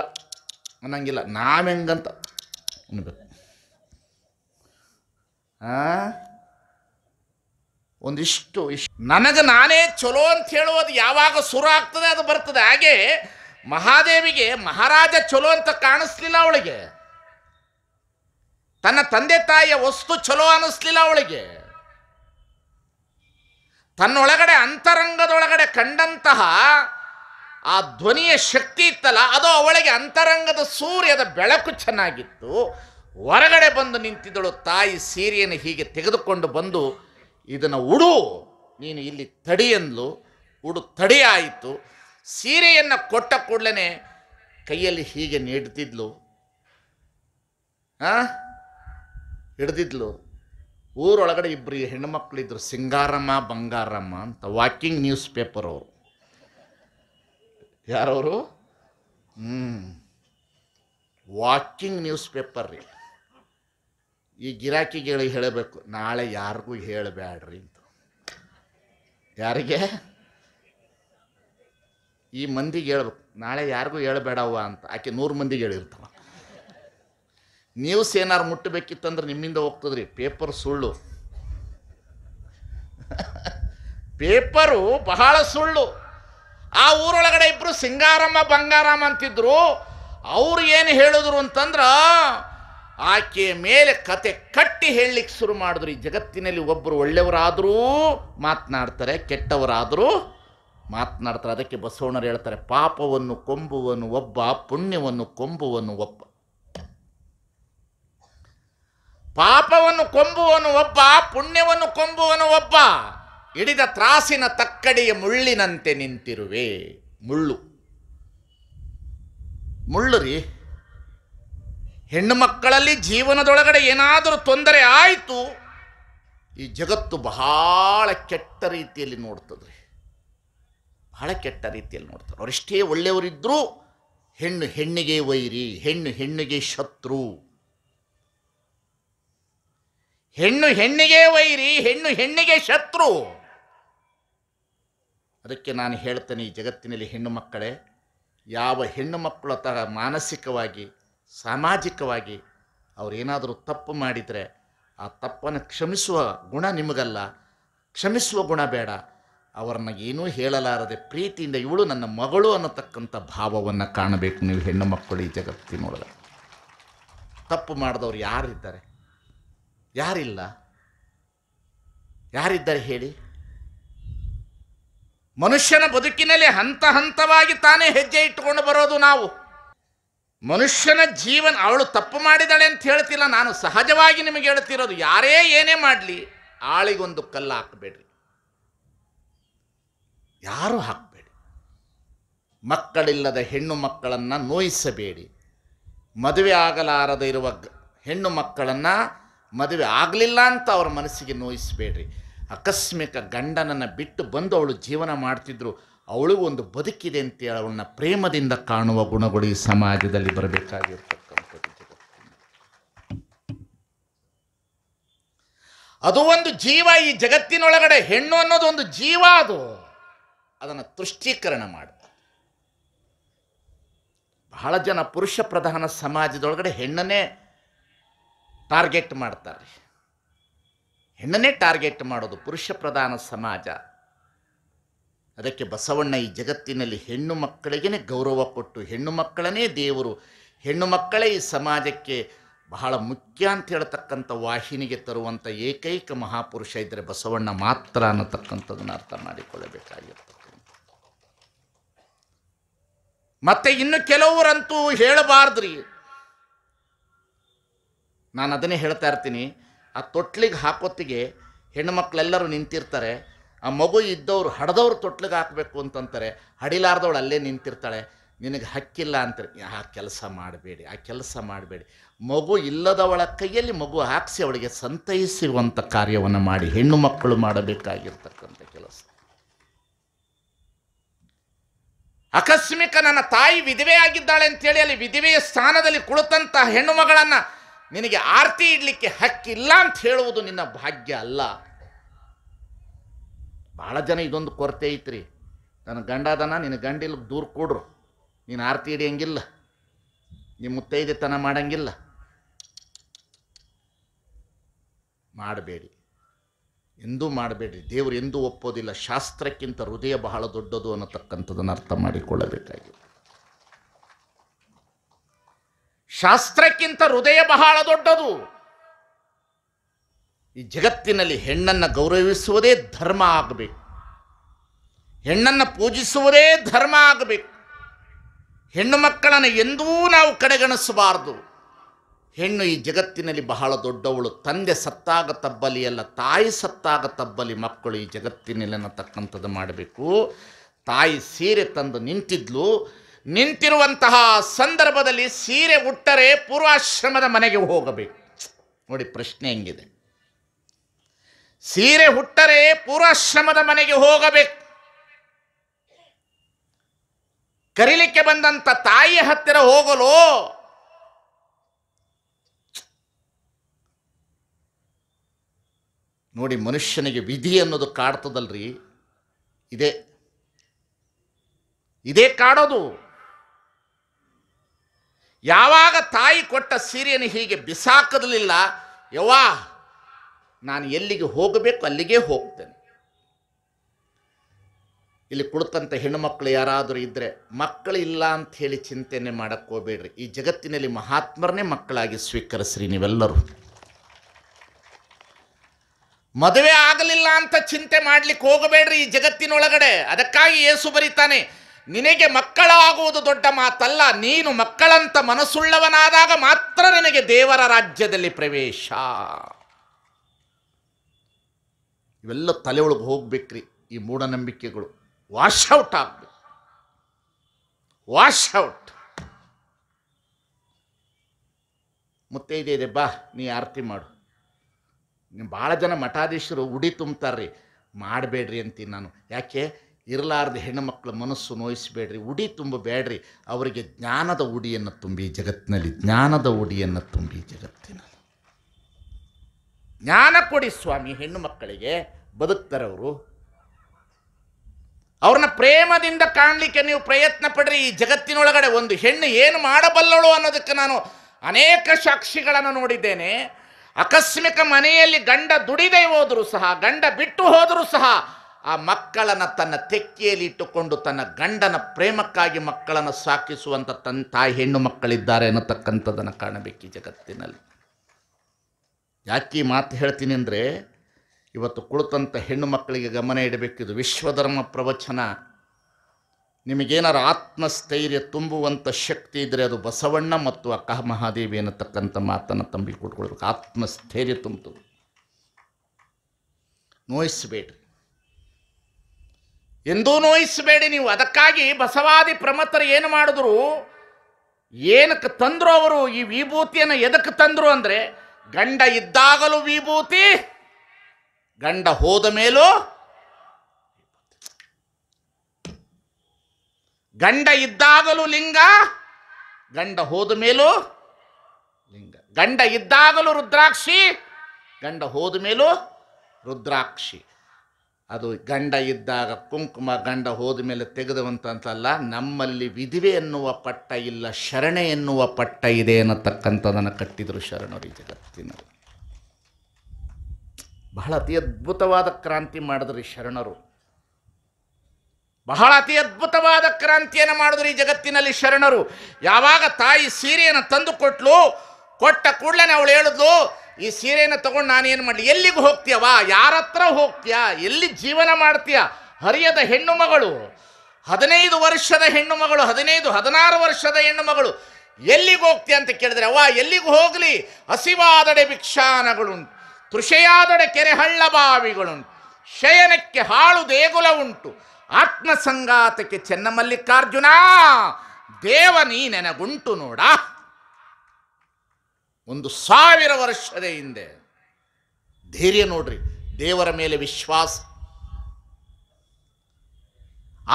ಅನ್ನಂಗಿಲ್ಲ ನಾವೆಂಗಂತ ಅನ್ಬೇಕು ಒಂದಿಷ್ಟು ಇಷ್ಟು ನನಗೆ ನಾನೇ ಚಲೋ ಅಂತ ಹೇಳುವುದು ಯಾವಾಗ ಶುರು ಆಗ್ತದೆ ಅದು ಬರ್ತದೆ ಹಾಗೆ ಮಹಾದೇವಿಗೆ ಮಹಾರಾಜ ಚಲೋ ಅಂತ ಕಾಣಿಸ್ಲಿಲ್ಲ ಅವಳಿಗೆ ತನ್ನ ತಂದೆ ತಾಯಿಯ ವಸ್ತು ಚಲೋ ಅನ್ನಿಸ್ಲಿಲ್ಲ ಅವಳಿಗೆ ತನ್ನೊಳಗಡೆ ಅಂತರಂಗದೊಳಗಡೆ ಕಂಡಂತಹ ಆ ಧ್ವನಿಯ ಶಕ್ತಿ ಇತ್ತಲ್ಲ ಅದು ಅವಳಿಗೆ ಅಂತರಂಗದ ಸೂರ್ಯದ ಬೆಳಕು ಚೆನ್ನಾಗಿತ್ತು ಹೊರಗಡೆ ಬಂದು ನಿಂತಿದ್ದಳು ತಾಯಿ ಸೀರೆಯನ್ನು ಹೀಗೆ ತೆಗೆದುಕೊಂಡು ಬಂದು ಇದನ್ನು ಉಡು ನೀನು ಇಲ್ಲಿ ತಡಿಯಂದ್ಲು ಉಡು ತಡಿ ಆಯಿತು ಸೀರೆಯನ್ನು ಕೊಟ್ಟ ಕೂಡಲೇ ಕೈಯಲ್ಲಿ ಹೀಗೆ ನೀಡ್ತಿದ್ಲು ಹಾಂ ಹಿಡ್ದಿದ್ಲು ಊರೊಳಗಡೆ ಇಬ್ಬರು ಇದ್ರು ಸಿಂಗಾರಮ್ಮ ಬಂಗಾರಮ್ಮ ಅಂತ ವಾಕಿಂಗ್ ನ್ಯೂಸ್ ಪೇಪರ್ ಅವರು ಯಾರವರು ಹ್ಞೂ ವಾಕಿಂಗ್ ನ್ಯೂಸ್ ಪೇಪರ್ ರೀ ಈ ಗಿರಾಕಿಗಳಿಗೆ ಹೇಳಬೇಕು ನಾಳೆ ಯಾರಿಗೂ ಹೇಳಬೇಡ್ರಿ ಅಂತ ಯಾರಿಗೆ ಈ ಮಂದಿಗೆ ಹೇಳ್ಬೇಕು ನಾಳೆ ಯಾರಿಗೂ ಹೇಳಬೇಡವ ಅಂತ ಆಕೆ ನೂರು ಮಂದಿಗೆ ಹೇಳಿರ್ತಾವ ನ್ಯೂಸ್ ಏನಾರು ಮುಟ್ಟಬೇಕಿತ್ತಂದ್ರೆ ನಿಮ್ಮಿಂದ ಹೋಗ್ತದ್ರಿ ಪೇಪರ್ ಸುಳ್ಳು ಪೇಪರು ಬಹಳ ಸುಳ್ಳು ಆ ಊರೊಳಗಡೆ ಇಬ್ಬರು ಸಿಂಗಾರಮ್ಮ ಬಂಗಾರಮ್ಮ ಅಂತಿದ್ರು ಅವ್ರು ಏನು ಹೇಳಿದ್ರು ಅಂತಂದ್ರೆ ಆಕೆ ಮೇಲೆ ಕತೆ ಕಟ್ಟಿ ಹೇಳಲಿಕ್ಕೆ ಶುರು ಮಾಡಿದ್ರು ಈ ಜಗತ್ತಿನಲ್ಲಿ ಒಬ್ಬರು ಒಳ್ಳೆಯವರಾದರೂ ಮಾತನಾಡ್ತಾರೆ ಕೆಟ್ಟವರಾದರೂ ಮಾತನಾಡ್ತಾರೆ ಅದಕ್ಕೆ ಬಸವಣ್ಣರು ಹೇಳ್ತಾರೆ ಪಾಪವನ್ನು ಕೊಂಬುವನು ಒಬ್ಬ ಪುಣ್ಯವನ್ನು ಕೊಂಬುವನು ಒಬ್ಬ ಪಾಪವನ್ನು ಕೊಂಬುವನು ಒಬ್ಬ ಪುಣ್ಯವನ್ನು ಕೊಂಬುವನು ಒಬ್ಬ ಹಿಡಿದ ತ್ರಾಸಿನ ತಕ್ಕಡಿಯ ಮುಳ್ಳಿನಂತೆ ನಿಂತಿರುವೆ ಮುಳ್ಳು ಮುಳ್ಳು ರೀ ಹೆಣ್ಣು ಮಕ್ಕಳಲ್ಲಿ ಜೀವನದೊಳಗಡೆ ಏನಾದರೂ ತೊಂದರೆ ಆಯಿತು ಈ ಜಗತ್ತು ಬಹಳ ಕೆಟ್ಟ ರೀತಿಯಲ್ಲಿ ನೋಡ್ತದ್ರಿ ಬಹಳ ಕೆಟ್ಟ ರೀತಿಯಲ್ಲಿ ನೋಡ್ತಾರೆ ಅವರಿಷ್ಟೇ ಒಳ್ಳೆಯವರಿದ್ದರೂ ಹೆಣ್ಣು ಹೆಣ್ಣಿಗೆ ವೈರಿ ಹೆಣ್ಣು ಹೆಣ್ಣಿಗೆ ಶತ್ರು ಹೆಣ್ಣು ಹೆಣ್ಣಿಗೆ ವೈರಿ ಹೆಣ್ಣು ಹೆಣ್ಣಿಗೆ ಶತ್ರು ಅದಕ್ಕೆ ನಾನು ಹೇಳ್ತೇನೆ ಈ ಜಗತ್ತಿನಲ್ಲಿ ಹೆಣ್ಣು ಮಕ್ಕಳೇ ಯಾವ ಹೆಣ್ಣು ಮಕ್ಕಳ ತರ ಮಾನಸಿಕವಾಗಿ ಸಾಮಾಜಿಕವಾಗಿ ಅವರೇನಾದರೂ ತಪ್ಪು ಮಾಡಿದರೆ ಆ ತಪ್ಪನ್ನು ಕ್ಷಮಿಸುವ ಗುಣ ನಿಮಗಲ್ಲ ಕ್ಷಮಿಸುವ ಗುಣ ಬೇಡ ಅವರನ್ನು ಏನೂ ಹೇಳಲಾರದೆ ಪ್ರೀತಿಯಿಂದ ಇವಳು ನನ್ನ ಮಗಳು ಅನ್ನತಕ್ಕಂಥ ಭಾವವನ್ನು ಕಾಣಬೇಕು ನೀವು ಹೆಣ್ಣು ಮಕ್ಕಳು ಈ ಜಗತ್ತಿನೊಳಗೆ ತಪ್ಪು ಮಾಡಿದವ್ರು ಯಾರಿದ್ದಾರೆ ಯಾರಿಲ್ಲ ಯಾರಿದ್ದಾರೆ ಹೇಳಿ ಮನುಷ್ಯನ ಬದುಕಿನಲ್ಲಿ ಹಂತ ಹಂತವಾಗಿ ತಾನೇ ಹೆಜ್ಜೆ ಇಟ್ಟುಕೊಂಡು ಬರೋದು ನಾವು ಮನುಷ್ಯನ ಜೀವನ ಅವಳು ತಪ್ಪು ಮಾಡಿದಾಳೆ ಅಂತ ಹೇಳ್ತಿಲ್ಲ ನಾನು ಸಹಜವಾಗಿ ನಿಮಗೆ ಹೇಳ್ತಿರೋದು ಯಾರೇ ಏನೇ ಮಾಡಲಿ ಆಳಿಗೊಂದು ಕಲ್ಲು ಹಾಕಬೇಡ್ರಿ ಯಾರು ಹಾಕಬೇಡಿ ಮಕ್ಕಳಿಲ್ಲದ ಹೆಣ್ಣು ಮಕ್ಕಳನ್ನು ನೋಯಿಸಬೇಡಿ ಮದುವೆ ಆಗಲಾರದ ಇರುವ ಹೆಣ್ಣು ಮಕ್ಕಳನ್ನು ಮದುವೆ ಆಗಲಿಲ್ಲ ಅಂತ ಅವ್ರ ಮನಸ್ಸಿಗೆ ನೋಯಿಸ್ಬೇಡ್ರಿ ಆಕಸ್ಮಿಕ ಗಂಡನನ್ನು ಬಿಟ್ಟು ಬಂದು ಅವಳು ಜೀವನ ಮಾಡ್ತಿದ್ರು ಅವಳಿಗೂ ಒಂದು ಬದುಕಿದೆ ಅಂತೇಳಿ ಅವಳನ್ನ ಪ್ರೇಮದಿಂದ ಕಾಣುವ ಗುಣಗಳು ಈ ಸಮಾಜದಲ್ಲಿ ಬರಬೇಕಾಗಿರ್ತಕ್ಕಂಥದ್ದು ಅದು ಒಂದು ಜೀವ ಈ ಜಗತ್ತಿನೊಳಗಡೆ ಹೆಣ್ಣು ಅನ್ನೋದು ಒಂದು ಜೀವ ಅದು ಅದನ್ನು ತುಷ್ಟೀಕರಣ ಮಾಡ ಬಹಳ ಜನ ಪುರುಷ ಪ್ರಧಾನ ಸಮಾಜದೊಳಗಡೆ ಹೆಣ್ಣನ್ನೇ ಟಾರ್ಗೆಟ್ ಮಾಡ್ತಾರೆ ಹೆಣ್ಣನ್ನೇ ಟಾರ್ಗೆಟ್ ಮಾಡೋದು ಪುರುಷ ಪ್ರಧಾನ ಸಮಾಜ ಅದಕ್ಕೆ ಬಸವಣ್ಣ ಈ ಜಗತ್ತಿನಲ್ಲಿ ಹೆಣ್ಣು ಮಕ್ಕಳಿಗೇ ಗೌರವ ಕೊಟ್ಟು ಹೆಣ್ಣು ಮಕ್ಕಳನ್ನೇ ದೇವರು ಹೆಣ್ಣು ಮಕ್ಕಳೇ ಈ ಸಮಾಜಕ್ಕೆ ಬಹಳ ಮುಖ್ಯ ಅಂತ ಹೇಳ್ತಕ್ಕಂಥ ವಾಹಿನಿಗೆ ತರುವಂಥ ಏಕೈಕ ಮಹಾಪುರುಷ ಇದ್ದರೆ ಬಸವಣ್ಣ ಮಾತ್ರ ಅನ್ನತಕ್ಕಂಥದ್ದನ್ನು ಅರ್ಥ ಮಾಡಿಕೊಳ್ಳಬೇಕಾಗಿರ್ತಕ್ಕಂಥ ಮತ್ತೆ ಇನ್ನು ಕೆಲವರಂತೂ ಹೇಳಬಾರ್ದ್ರಿ ನಾನು ಅದನ್ನೇ ಹೇಳ್ತಾ ಇರ್ತೀನಿ ಆ ತೊಟ್ಲಿಗೆ ಹಾಕೋತ್ತಿಗೆ ಹೆಣ್ಮಕ್ಳೆಲ್ಲರೂ ನಿಂತಿರ್ತಾರೆ ಆ ಮಗು ಇದ್ದವ್ರು ಹಡದವ್ರು ತೊಟ್ಲಿಗೆ ಹಾಕಬೇಕು ಅಂತಂತಾರೆ ಹಡಿಲಾರ್ದವಳು ಅಲ್ಲೇ ನಿಂತಿರ್ತಾಳೆ ನಿನಗೆ ಹಕ್ಕಿಲ್ಲ ಅಂತ ಆ ಕೆಲಸ ಮಾಡಬೇಡಿ ಆ ಕೆಲಸ ಮಾಡಬೇಡಿ ಮಗು ಇಲ್ಲದವಳ ಕೈಯಲ್ಲಿ ಮಗು ಹಾಕಿಸಿ ಅವಳಿಗೆ ಸಂತೈಸಿರುವಂಥ ಕಾರ್ಯವನ್ನು ಮಾಡಿ ಹೆಣ್ಣು ಮಕ್ಕಳು ಮಾಡಬೇಕಾಗಿರ್ತಕ್ಕಂಥ ಕೆಲಸ ಆಕಸ್ಮಿಕ ನನ್ನ ತಾಯಿ ವಿಧವೆ ಆಗಿದ್ದಾಳೆ ಅಂತೇಳಿ ಅಲ್ಲಿ ವಿಧವೆಯ ಸ್ಥಾನದಲ್ಲಿ ಕುಳಿತಂಥ ಹೆಣ್ಣು ಮಗಳನ್ನು ನಿನಗೆ ಆರತಿ ಇಡಲಿಕ್ಕೆ ಹಕ್ಕಿಲ್ಲ ಅಂತ ಹೇಳುವುದು ನಿನ್ನ ಭಾಗ್ಯ ಅಲ್ಲ ಭಾಳ ಜನ ಇದೊಂದು ಕೊರತೆ ಐತ್ರಿ ನನ್ನ ಗಂಡದನ ನಿನ್ನ ಗಂಡಿಲ್ ದೂರ ಕೊಡ್ರು ನೀನು ಆರತಿ ಹಿಡಿಯಂಗಿಲ್ಲ ನಿಮ್ಮ ಮುತ್ತೈದೆತನ ಮಾಡಂಗಿಲ್ಲ ಮಾಡಬೇಡಿ ಎಂದೂ ಮಾಡಬೇಡಿ ದೇವರು ಎಂದೂ ಒಪ್ಪೋದಿಲ್ಲ ಶಾಸ್ತ್ರಕ್ಕಿಂತ ಹೃದಯ ಬಹಳ ದೊಡ್ಡದು ಅನ್ನತಕ್ಕಂಥದ್ದನ್ನು ಅರ್ಥ ಮಾಡಿಕೊಳ್ಳಬೇಕಾಗಿದೆ ಶಾಸ್ತ್ರಕ್ಕಿಂತ ಹೃದಯ ಬಹಳ ದೊಡ್ಡದು ಈ ಜಗತ್ತಿನಲ್ಲಿ ಹೆಣ್ಣನ್ನು ಗೌರವಿಸುವುದೇ ಧರ್ಮ ಆಗಬೇಕು ಹೆಣ್ಣನ್ನು ಪೂಜಿಸುವುದೇ ಧರ್ಮ ಆಗಬೇಕು ಹೆಣ್ಣು ಮಕ್ಕಳನ್ನು ಎಂದೂ ನಾವು ಕಡೆಗಣಿಸಬಾರದು ಹೆಣ್ಣು ಈ ಜಗತ್ತಿನಲ್ಲಿ ಬಹಳ ದೊಡ್ಡವಳು ತಂದೆ ಸತ್ತಾಗ ತಬ್ಬಲಿ ಅಲ್ಲ ತಾಯಿ ಸತ್ತಾಗ ತಬ್ಬಲಿ ಮಕ್ಕಳು ಈ ಜಗತ್ತಿನಲ್ಲಿ ತಕ್ಕಂಥದ್ದು ಮಾಡಬೇಕು ತಾಯಿ ಸೀರೆ ತಂದು ನಿಂತಿದ್ಲು ನಿಂತಿರುವಂತಹ ಸಂದರ್ಭದಲ್ಲಿ ಸೀರೆ ಉಟ್ಟರೆ ಪೂರ್ವಾಶ್ರಮದ ಮನೆಗೆ ಹೋಗಬೇಕು ನೋಡಿ ಪ್ರಶ್ನೆ ಹೆಂಗಿದೆ ಸೀರೆ ಹುಟ್ಟರೆ ಪೂರ್ವಾಶ್ರಮದ ಮನೆಗೆ ಹೋಗಬೇಕು ಕರೀಲಿಕ್ಕೆ ಬಂದಂತ ತಾಯಿಯ ಹತ್ತಿರ ಹೋಗಲು ನೋಡಿ ಮನುಷ್ಯನಿಗೆ ವಿಧಿ ಅನ್ನೋದು ಕಾಡ್ತದಲ್ರಿ ಇದೇ ಇದೇ ಕಾಡೋದು ಯಾವಾಗ ತಾಯಿ ಕೊಟ್ಟ ಸೀರೆಯನ್ನು ಹೀಗೆ ಬಿಸಾಕದಲಿಲ್ಲ ಯವ್ವಾ ನಾನು ಎಲ್ಲಿಗೆ ಹೋಗಬೇಕು ಅಲ್ಲಿಗೆ ಹೋಗ್ತೇನೆ ಇಲ್ಲಿ ಕುಳಿತಂಥ ಮಕ್ಕಳು ಯಾರಾದರೂ ಇದ್ದರೆ ಮಕ್ಕಳಿಲ್ಲ ಅಂತ ಹೇಳಿ ಚಿಂತನೆ ಮಾಡೋಕ್ಕೋಗ್ಬೇಡ್ರಿ ಈ ಜಗತ್ತಿನಲ್ಲಿ ಮಹಾತ್ಮರನ್ನೇ ಮಕ್ಕಳಾಗಿ ಸ್ವೀಕರಿಸ್ರಿ ನೀವೆಲ್ಲರೂ ಮದುವೆ ಆಗಲಿಲ್ಲ ಅಂತ ಚಿಂತೆ ಮಾಡ್ಲಿಕ್ಕೆ ಹೋಗಬೇಡ್ರಿ ಈ ಜಗತ್ತಿನೊಳಗಡೆ ಅದಕ್ಕಾಗಿ ಏಸು ಬರೀತಾನೆ ನಿನಗೆ ಮಕ್ಕಳಾಗುವುದು ದೊಡ್ಡ ಮಾತಲ್ಲ ನೀನು ಮಕ್ಕಳಂತ ಮನಸ್ಸುಳ್ಳವನಾದಾಗ ಮಾತ್ರ ನಿನಗೆ ದೇವರ ರಾಜ್ಯದಲ್ಲಿ ಪ್ರವೇಶ ಇವೆಲ್ಲ ತಲೆ ಒಳಗೆ ಹೋಗ್ಬೇಕ್ರಿ ಈ ಮೂಢನಂಬಿಕೆಗಳು ವಾಶ್ ಔಟ್ ಆಗಬೇಕು ವಾಶ್ಔಟ್ ಮತ್ತೆ ಇದೆ ಬಾ ನೀ ಆರತಿ ಮಾಡು ಭಾಳ ಜನ ಮಠಾಧೀಶರು ಉಡಿ ತುಂಬ್ತಾರ್ರಿ ಮಾಡಬೇಡ್ರಿ ಅಂತೀನಿ ನಾನು ಯಾಕೆ ಇರಲಾರ್ದ ಹೆಣ್ಣುಮಕ್ಕಳ ಮನಸ್ಸು ನೋಯಿಸಬೇಡ್ರಿ ಉಡಿ ತುಂಬಬೇಡ್ರಿ ಅವರಿಗೆ ಜ್ಞಾನದ ಉಡಿಯನ್ನು ತುಂಬಿ ಜಗತ್ತಿನಲ್ಲಿ ಜ್ಞಾನದ ಉಡಿಯನ್ನು ತುಂಬಿ ಜಗತ್ತಿನಲ್ಲಿ ಜ್ಞಾನ ಕೊಡಿ ಸ್ವಾಮಿ ಹೆಣ್ಣು ಮಕ್ಕಳಿಗೆ ಅವರು ಅವ್ರನ್ನ ಪ್ರೇಮದಿಂದ ಕಾಣಲಿಕ್ಕೆ ನೀವು ಪ್ರಯತ್ನ ಪಡ್ರಿ ಈ ಜಗತ್ತಿನೊಳಗಡೆ ಒಂದು ಹೆಣ್ಣು ಏನು ಮಾಡಬಲ್ಲಳು ಅನ್ನೋದಕ್ಕೆ ನಾನು ಅನೇಕ ಸಾಕ್ಷಿಗಳನ್ನು ನೋಡಿದ್ದೇನೆ ಆಕಸ್ಮಿಕ ಮನೆಯಲ್ಲಿ ಗಂಡ ದುಡಿದೇ ಹೋದರೂ ಸಹ ಗಂಡ ಬಿಟ್ಟು ಹೋದರೂ ಸಹ ಆ ಮಕ್ಕಳನ್ನು ತನ್ನ ಇಟ್ಟುಕೊಂಡು ತನ್ನ ಗಂಡನ ಪ್ರೇಮಕ್ಕಾಗಿ ಮಕ್ಕಳನ್ನು ಸಾಕಿಸುವಂಥ ತನ್ನ ತಾಯಿ ಹೆಣ್ಣು ಮಕ್ಕಳಿದ್ದಾರೆ ಅನ್ನತಕ್ಕಂಥದ್ದನ್ನು ಕಾಣಬೇಕು ಈ ಜಗತ್ತಿನಲ್ಲಿ ಯಾಕೆ ಈ ಮಾತು ಹೇಳ್ತೀನಿ ಅಂದರೆ ಇವತ್ತು ಕುಳಿತಂಥ ಹೆಣ್ಣು ಮಕ್ಕಳಿಗೆ ಗಮನ ಇಡಬೇಕಿದು ವಿಶ್ವಧರ್ಮ ಪ್ರವಚನ ನಿಮಗೇನಾರು ಆತ್ಮಸ್ಥೈರ್ಯ ತುಂಬುವಂಥ ಶಕ್ತಿ ಇದ್ದರೆ ಅದು ಬಸವಣ್ಣ ಮತ್ತು ಅಕ್ಕ ಮಹಾದೇವಿ ಅನ್ನತಕ್ಕಂಥ ಮಾತನ್ನು ತಂಬಿ ಕೊಟ್ಕೊಳ್ಬೇಕು ಆತ್ಮಸ್ಥೈರ್ಯ ತುಂಬ ನೋಯಿಸಬೇಡ್ರಿ ಎಂದೂ ನೋಯಿಸಬೇಡಿ ನೀವು ಅದಕ್ಕಾಗಿ ಬಸವಾದಿ ಪ್ರಮತರು ಏನು ಮಾಡಿದ್ರು ಏನಕ್ಕೆ ತಂದ್ರು ಅವರು ಈ ವಿಭೂತಿಯನ್ನು ಎದಕ್ಕೆ ತಂದ್ರು ಅಂದರೆ ಗಂಡ ಇದ್ದಾಗಲೂ ವಿಭೂತಿ ಗಂಡ ಹೋದ ಮೇಲೂ ಗಂಡ ಇದ್ದಾಗಲೂ ಲಿಂಗ ಗಂಡ ಹೋದ ಮೇಲೂ ಲಿಂಗ ಗಂಡ ಇದ್ದಾಗಲೂ ರುದ್ರಾಕ್ಷಿ ಗಂಡ ಹೋದ ಮೇಲೂ ರುದ್ರಾಕ್ಷಿ ಅದು ಗಂಡ ಇದ್ದಾಗ ಕುಂಕುಮ ಗಂಡ ಹೋದ ಮೇಲೆ ತೆಗೆದವಂತಂತಲ್ಲ ನಮ್ಮಲ್ಲಿ ವಿಧಿವೆ ಎನ್ನುವ ಪಟ್ಟ ಇಲ್ಲ ಶರಣೆ ಎನ್ನುವ ಪಟ್ಟ ಇದೆ ಅನ್ನತಕ್ಕಂಥದನ್ನು ಕಟ್ಟಿದರು ಶರಣರು ಜಗತ್ತಿನ ಬಹಳ ಅತಿ ಅದ್ಭುತವಾದ ಕ್ರಾಂತಿ ಮಾಡಿದ್ರಿ ಶರಣರು ಬಹಳ ಅತಿ ಅದ್ಭುತವಾದ ಕ್ರಾಂತಿಯನ್ನು ಮಾಡಿದ್ರು ಈ ಜಗತ್ತಿನಲ್ಲಿ ಶರಣರು ಯಾವಾಗ ತಾಯಿ ಸೀರೆಯನ್ನು ತಂದು ಕೊಟ್ಲು ಕೊಟ್ಟ ಕೂಡಲೇ ಅವಳು ಹೇಳಿದ್ಲು ಈ ಸೀರೆಯನ್ನು ತಗೊಂಡು ನಾನೇನು ಮಾಡಲಿ ಎಲ್ಲಿಗೆ ಹೋಗ್ತೀಯವಾ ಯಾರ ಹತ್ರ ಹೋಗ್ತೀಯಾ ಎಲ್ಲಿ ಜೀವನ ಮಾಡ್ತೀಯ ಹರಿಯದ ಹೆಣ್ಣು ಮಗಳು ಹದಿನೈದು ವರ್ಷದ ಹೆಣ್ಣು ಮಗಳು ಹದಿನೈದು ಹದಿನಾರು ವರ್ಷದ ಹೆಣ್ಣು ಮಗಳು ಎಲ್ಲಿಗೆ ಹೋಗ್ತೀಯ ಅಂತ ಕೇಳಿದ್ರೆ ಅವ್ವ ಎಲ್ಲಿಗೆ ಹೋಗಲಿ ಹಸಿವಾದಡೆ ಭಿಕ್ಷಾನಗಳು ತೃಷೆಯಾದಡೆ ಕೆರೆ ಹಳ್ಳ ಬಾವಿಗಳುಂಟು ಶಯನಕ್ಕೆ ಹಾಳು ದೇಗುಲ ಉಂಟು ಆತ್ಮಸಂಗಾತಕ್ಕೆ ಚೆನ್ನಮಲ್ಲಿಕಾರ್ಜುನ ದೇವ ನೀ ನೆನಗುಂಟು ನೋಡ ಒಂದು ಸಾವಿರ ವರ್ಷದ ಹಿಂದೆ ಧೈರ್ಯ ನೋಡ್ರಿ ದೇವರ ಮೇಲೆ ವಿಶ್ವಾಸ